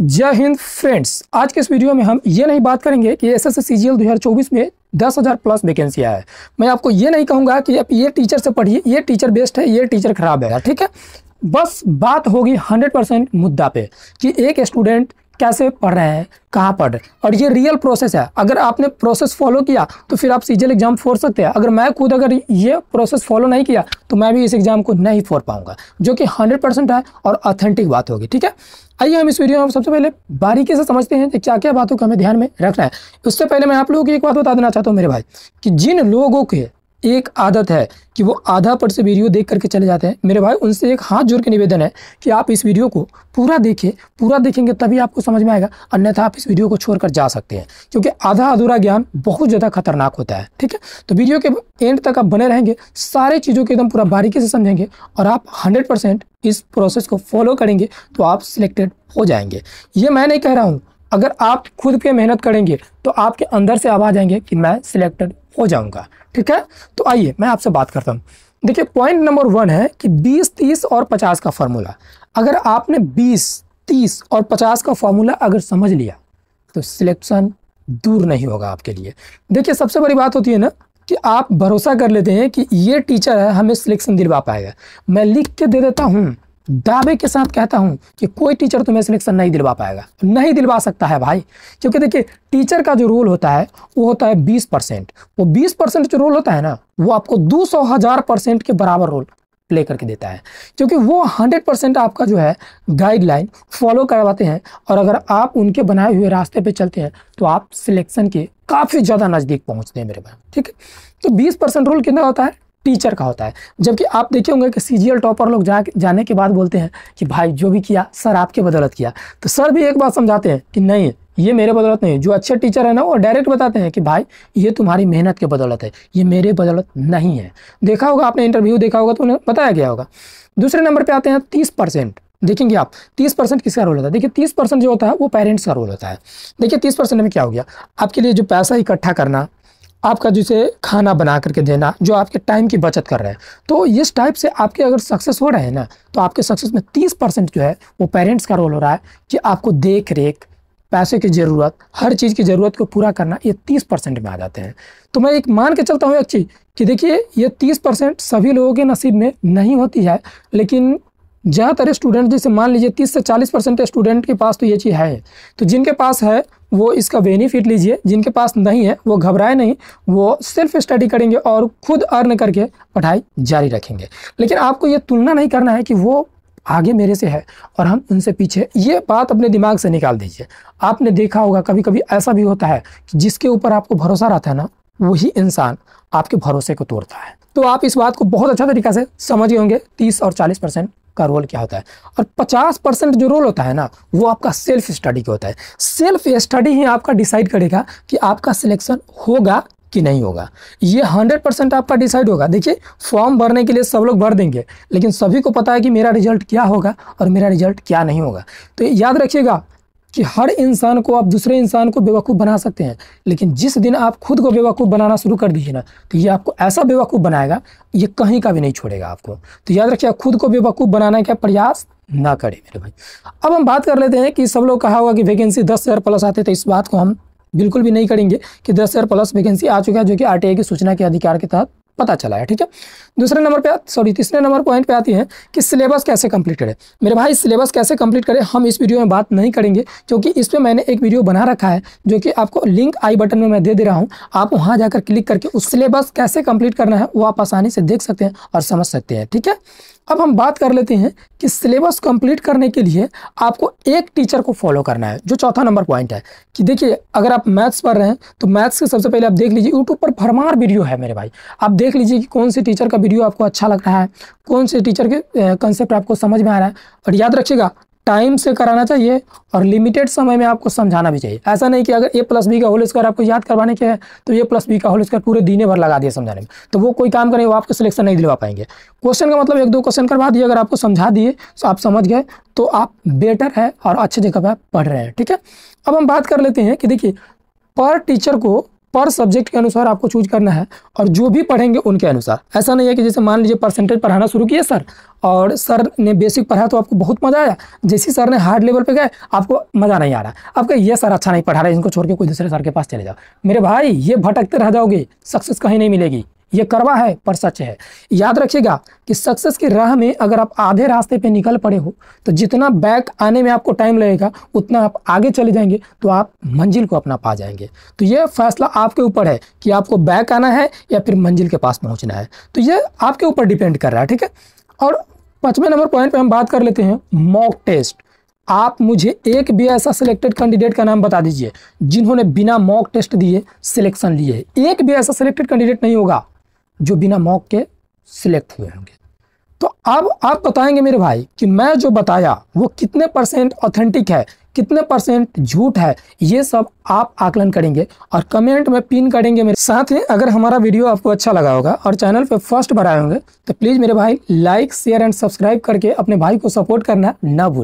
जय हिंद फ्रेंड्स आज के इस वीडियो में हम ये नहीं बात करेंगे कि S S C G L दो हज़ार चौबीस में दस हज़ार प्लस वैकेंसी आया है मैं आपको ये नहीं कहूँगा कि आप ये टीचर से पढ़िए ये टीचर बेस्ट है ये टीचर खराब है ठीक है बस बात होगी हंड्रेड परसेंट मुद्दा पे कि एक स्टूडेंट कैसे पढ़ रहे हैं कहाँ पढ़ रहे हैं और ये रियल प्रोसेस है अगर आपने प्रोसेस फॉलो किया तो फिर आप सीजल एग्जाम फोड़ सकते हैं अगर मैं खुद अगर ये प्रोसेस फॉलो नहीं किया तो मैं भी इस एग्जाम को नहीं फोड़ पाऊंगा जो कि हंड्रेड परसेंट है और ऑथेंटिक बात होगी ठीक है आइए हम इस वीडियो में सबसे पहले बारीकी से समझते हैं कि क्या क्या बातों को हमें ध्यान में रखना है उससे पहले मैं आप लोगों को एक बात बता देना चाहता हूँ मेरे भाई कि जिन लोगों के एक आदत है कि वो आधा पर से वीडियो देख करके चले जाते हैं मेरे भाई उनसे एक हाथ जोड़ के निवेदन है कि आप इस वीडियो को पूरा देखें पूरा देखेंगे तभी आपको समझ में आएगा अन्यथा आप इस वीडियो को छोड़कर जा सकते हैं क्योंकि आधा अधूरा ज्ञान बहुत ज़्यादा खतरनाक होता है ठीक है तो वीडियो के एंड तक आप बने रहेंगे सारे चीज़ों को एकदम पूरा बारीकी से समझेंगे और आप हंड्रेड इस प्रोसेस को फॉलो करेंगे तो आप सिलेक्टेड हो जाएंगे ये मैं नहीं कह रहा हूँ अगर आप खुद पे मेहनत करेंगे तो आपके अंदर से आवाज़ आएंगे कि मैं सिलेक्टेड हो जाऊंगा ठीक है तो आइए मैं आपसे बात करता हूँ देखिए पॉइंट नंबर वन है कि 20, 30 और 50 का फार्मूला अगर आपने 20, 30 और 50 का फार्मूला अगर समझ लिया तो सिलेक्शन दूर नहीं होगा आपके लिए देखिए सबसे बड़ी बात होती है ना कि आप भरोसा कर लेते हैं कि ये टीचर है हमें सिलेक्शन दिलवा पाएगा मैं लिख के दे देता हूँ दावे के साथ कहता हूं कि कोई टीचर तुम्हें सिलेक्शन नहीं दिलवा पाएगा नहीं दिलवा सकता है भाई क्योंकि देखिए टीचर का जो रोल होता है वो होता है बीस परसेंट वो बीस परसेंट जो रोल होता है ना वो आपको दो सौ हजार परसेंट के बराबर रोल प्ले करके देता है क्योंकि वो हंड्रेड परसेंट आपका जो है गाइडलाइन फॉलो करवाते हैं और अगर आप उनके बनाए हुए रास्ते पर चलते हैं तो आप सिलेक्शन के काफ़ी ज़्यादा नज़दीक पहुंचते हैं मेरे पास ठीक है तो बीस परसेंट रोल कितना होता है टीचर का होता है जबकि आप देखे होंगे कि सी टॉपर लोग जा जाने के बाद बोलते हैं कि भाई जो भी किया सर आपके बदौलत किया तो सर भी एक बात समझाते हैं कि नहीं ये मेरे बदौलत नहीं जो अच्छे टीचर है ना वो डायरेक्ट बताते हैं कि भाई ये तुम्हारी मेहनत के बदौलत है ये मेरे बदौलत नहीं है देखा होगा आपने इंटरव्यू देखा होगा तो उन्हें बताया गया होगा दूसरे नंबर पर आते हैं तीस परसेंट देखेंगे आप तीस परसेंट किसका रोल होता है देखिए तीस परसेंट जो होता है वो पेरेंट्स का रोल होता है देखिए तीस परसेंट में क्या हो गया आपके लिए जो पैसा इकट्ठा करना आपका जिसे खाना बना करके देना जो आपके टाइम की बचत कर रहे हैं तो इस टाइप से आपके अगर सक्सेस हो रहे हैं ना तो आपके सक्सेस में तीस परसेंट जो है वो पेरेंट्स का रोल हो रहा है कि आपको देख रेख पैसे की ज़रूरत हर चीज़ की ज़रूरत को पूरा करना ये तीस परसेंट में आ जाते हैं तो मैं एक मान के चलता हूँ एक चीज़ कि देखिए ये तीस परसेंट सभी लोगों के नसीब में नहीं होती है लेकिन ज़्यादातर स्टूडेंट जैसे मान लीजिए तीस से चालीस परसेंट स्टूडेंट के पास तो ये चीज़ है तो जिनके पास है वो इसका बेनिफिट लीजिए जिनके पास नहीं है वो घबराए नहीं वो सेल्फ स्टडी करेंगे और खुद अर्न करके पढ़ाई जारी रखेंगे लेकिन आपको ये तुलना नहीं करना है कि वो आगे मेरे से है और हम उनसे पीछे ये बात अपने दिमाग से निकाल दीजिए आपने देखा होगा कभी कभी ऐसा भी होता है कि जिसके ऊपर आपको भरोसा रहता है ना वही इंसान आपके भरोसे को तोड़ता है तो आप इस बात को बहुत अच्छा तरीका से समझे होंगे तीस और चालीस परसेंट का रोल क्या होता है और 50 परसेंट जो रोल होता है ना वो आपका सेल्फ स्टडी का होता है सेल्फ स्टडी ही आपका डिसाइड करेगा कि आपका सिलेक्शन होगा कि नहीं होगा ये 100 परसेंट आपका डिसाइड होगा देखिए फॉर्म भरने के लिए सब लोग भर देंगे लेकिन सभी को पता है कि मेरा रिजल्ट क्या होगा और मेरा रिजल्ट क्या नहीं होगा तो याद रखिएगा कि हर इंसान को आप दूसरे इंसान को बेवकूफ़ बना सकते हैं लेकिन जिस दिन आप खुद को बेवकूफ़ बनाना शुरू कर दीजिए ना तो ये आपको ऐसा बेवकूफ़ बनाएगा ये कहीं का भी नहीं छोड़ेगा आपको तो याद रखिए खुद को बेवकूफ़ बनाने का प्रयास ना करें मेरे भाई अब हम बात कर लेते हैं कि सब लोग कहा हुआ कि वैकेंसी दस हज़ार प्लस आते तो इस बात को हम बिल्कुल भी नहीं करेंगे कि दस हज़ार प्लस वैकेंसी आ चुका है जो कि आरटीआई की सूचना के अधिकार के तहत पता चला है ठीक है दूसरे नंबर पे सॉरी तीसरे नंबर पॉइंट पे आती है कि सिलेबस कैसे कंप्लीट करें मेरे भाई सिलेबस कैसे कंप्लीट करें हम इस वीडियो में बात नहीं करेंगे क्योंकि इस पर मैंने एक वीडियो बना रखा है जो कि आपको लिंक आई बटन में मैं दे दे रहा हूँ आप वहाँ जाकर क्लिक करके उस सिलेबस कैसे कंप्लीट करना है वो आप आसानी से देख सकते हैं और समझ सकते हैं ठीक है अब हम बात कर लेते हैं कि सिलेबस कंप्लीट करने के लिए आपको एक टीचर को फॉलो करना है जो चौथा नंबर पॉइंट है कि देखिए अगर आप मैथ्स पढ़ रहे हैं तो मैथ्स के सबसे पहले आप देख लीजिए यूट्यूब पर भरमार वीडियो है मेरे भाई आप देख लीजिए कि कौन से टीचर का वीडियो आपको अच्छा लग रहा है कौन से टीचर के कंसेप्ट आपको समझ में आ रहा है और याद रखिएगा टाइम से कराना चाहिए और लिमिटेड समय में आपको समझाना भी चाहिए ऐसा नहीं कि अगर ए प्लस बी का होल स्क्वायर आपको याद करवाने के हैं तो ए प्लस बी का होल स्क्वायर पूरे दिन भर लगा दिया समझाने में तो वो कोई काम करें वो आपको सिलेक्शन नहीं दिलवा पाएंगे क्वेश्चन का मतलब एक दो क्वेश्चन करवा दिए अगर आपको समझा दिए तो आप समझ गए तो आप बेटर है और अच्छी जगह पर पढ़ रहे हैं ठीक है अब हम बात कर लेते हैं कि देखिए पर टीचर को पर सब्जेक्ट के अनुसार आपको चूज करना है और जो भी पढ़ेंगे उनके अनुसार ऐसा नहीं है कि जैसे मान लीजिए परसेंटेज पढ़ाना शुरू किया सर और सर ने बेसिक पढ़ा तो आपको बहुत मज़ा आया जैसे सर ने हार्ड लेवल पे गए आपको मज़ा नहीं आ रहा कहे ये सर अच्छा नहीं पढ़ा रहा है इनको छोड़ के कोई दूसरे सर के पास चले जाओ मेरे भाई ये भटकते रह जाओगे सक्सेस कहीं नहीं मिलेगी ये करवा है पर सच है याद रखिएगा कि सक्सेस की राह में अगर आप आधे रास्ते पे निकल पड़े हो तो जितना बैक आने में आपको टाइम लगेगा उतना आप आगे चले जाएंगे तो आप मंजिल को अपना पा जाएंगे तो ये फैसला आपके ऊपर है कि आपको बैक आना है या फिर मंजिल के पास पहुंचना है तो ये आपके ऊपर डिपेंड कर रहा है ठीक है और पाँचवें नंबर पॉइंट पर हम बात कर लेते हैं मॉक टेस्ट आप मुझे एक भी ऐसा सिलेक्टेड कैंडिडेट का नाम बता दीजिए जिन्होंने बिना मॉक टेस्ट दिए सिलेक्शन लिए एक भी ऐसा सिलेक्टेड कैंडिडेट नहीं होगा जो बिना मॉक के सिलेक्ट हुए होंगे तो अब आप बताएंगे मेरे भाई कि मैं जो बताया वो कितने परसेंट ऑथेंटिक है कितने परसेंट झूठ है ये सब आप आकलन करेंगे और कमेंट में पिन करेंगे मेरे साथ ही अगर हमारा वीडियो आपको अच्छा लगा होगा और चैनल पे फर्स्ट आए होंगे तो प्लीज़ मेरे भाई लाइक शेयर एंड सब्सक्राइब करके अपने भाई को सपोर्ट करना ना भूलें